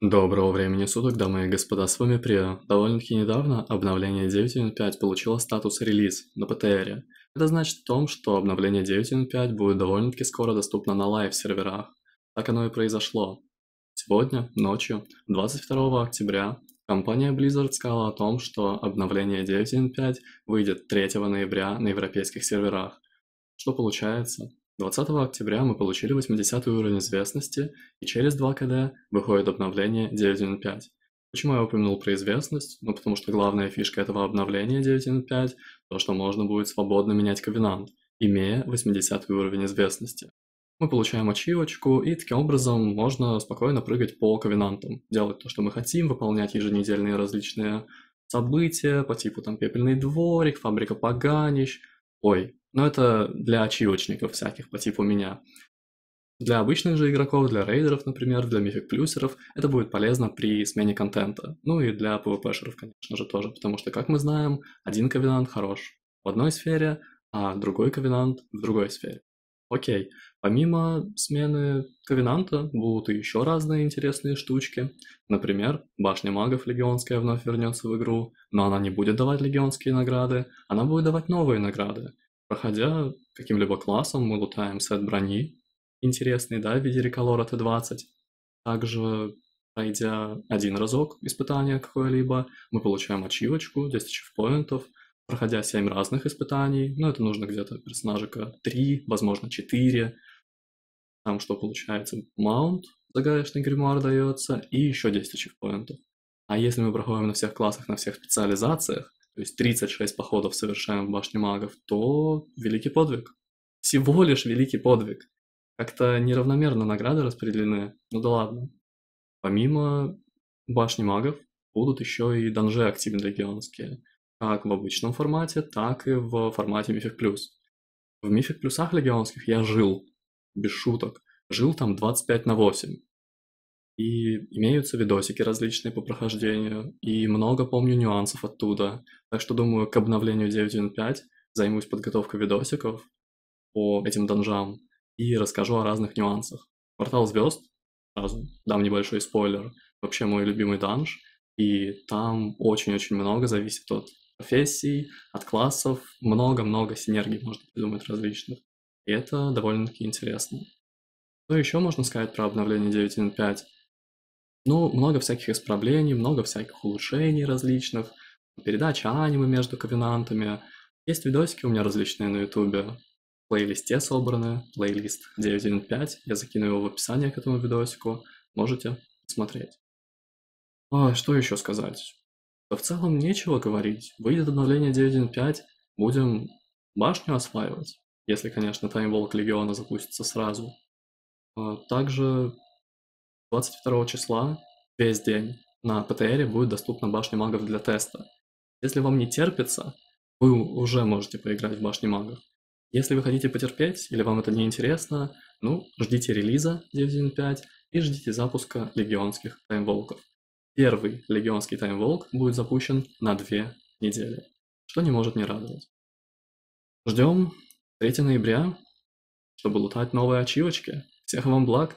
Доброго времени суток, дамы и господа, с вами Прио. Довольно-таки недавно обновление 9.5 получило статус релиз на ПТРе. Это значит о том, что обновление 9.5 будет довольно-таки скоро доступно на лайв-серверах. Так оно и произошло. Сегодня, ночью, 22 октября, компания Blizzard сказала о том, что обновление 9.5 выйдет 3 ноября на европейских серверах. Что получается? 20 октября мы получили 80 уровень известности, и через 2 КД выходит обновление 9.5. Почему я упомянул про известность? Ну, потому что главная фишка этого обновления 9.5 – то, что можно будет свободно менять ковенант, имея 80 уровень известности. Мы получаем ачивочку, и таким образом можно спокойно прыгать по ковенантам, делать то, что мы хотим, выполнять еженедельные различные события по типу там «Пепельный дворик», «Фабрика поганищ», Ой, но это для чаечников всяких, по типу меня. Для обычных же игроков, для рейдеров, например, для мифик-плюсеров, это будет полезно при смене контента. Ну и для пвпшеров, конечно же, тоже, потому что, как мы знаем, один ковенант хорош в одной сфере, а другой ковенант в другой сфере. Окей, помимо смены ковенанта будут и еще разные интересные штучки. Например, башня магов легионская вновь вернется в игру, но она не будет давать легионские награды, она будет давать новые награды. Проходя каким-либо классом, мы лутаем сет брони, интересный, да, в виде реколора Т-20. Также, пройдя один разок испытания какое-либо, мы получаем ачивочку, 10 тысяч поинтов, проходя 7 разных испытаний, ну, это нужно где-то персонажика 3, возможно, 4, там что получается, маунт, загаечный гримуар дается, и еще 10 тысяч поинтов. А если мы проходим на всех классах, на всех специализациях, то есть 36 походов совершаем в башне магов, то великий подвиг. Всего лишь великий подвиг. Как-то неравномерно награды распределены, ну да ладно. Помимо башни магов будут еще и данжи активно легионские, как в обычном формате, так и в формате Мифик Плюс. В Мифик Плюсах легионских я жил, без шуток. Жил там 25 на 8. И имеются видосики различные по прохождению, и много помню нюансов оттуда. Так что думаю, к обновлению 9.1.5 займусь подготовкой видосиков по этим донжам и расскажу о разных нюансах. Портал звезд, сразу дам небольшой спойлер, вообще мой любимый данж, и там очень-очень много зависит от профессий, от классов, много-много синергий можно придумать различных. И это довольно-таки интересно. Что еще можно сказать про обновление 9.1.5? Ну, много всяких исправлений, много всяких улучшений различных, передача аниме между ковенантами. Есть видосики у меня различные на ютубе, плейлисте собраны, плейлист 915, я закину его в описание к этому видосику, можете посмотреть. А, что еще сказать? Да в целом нечего говорить, выйдет обновление 9.1.5, будем башню осваивать, если, конечно, таймволк Легиона запустится сразу. А также 22 числа весь день на ПТРе будет доступна башня магов для теста. Если вам не терпится, вы уже можете поиграть в башни магов. Если вы хотите потерпеть или вам это не интересно, ну, ждите релиза 9.1.5 и ждите запуска легионских таймволков. Первый легионский таймволк будет запущен на две недели, что не может не радовать. Ждем 3 ноября, чтобы лутать новые ачивочки. Всех вам благ!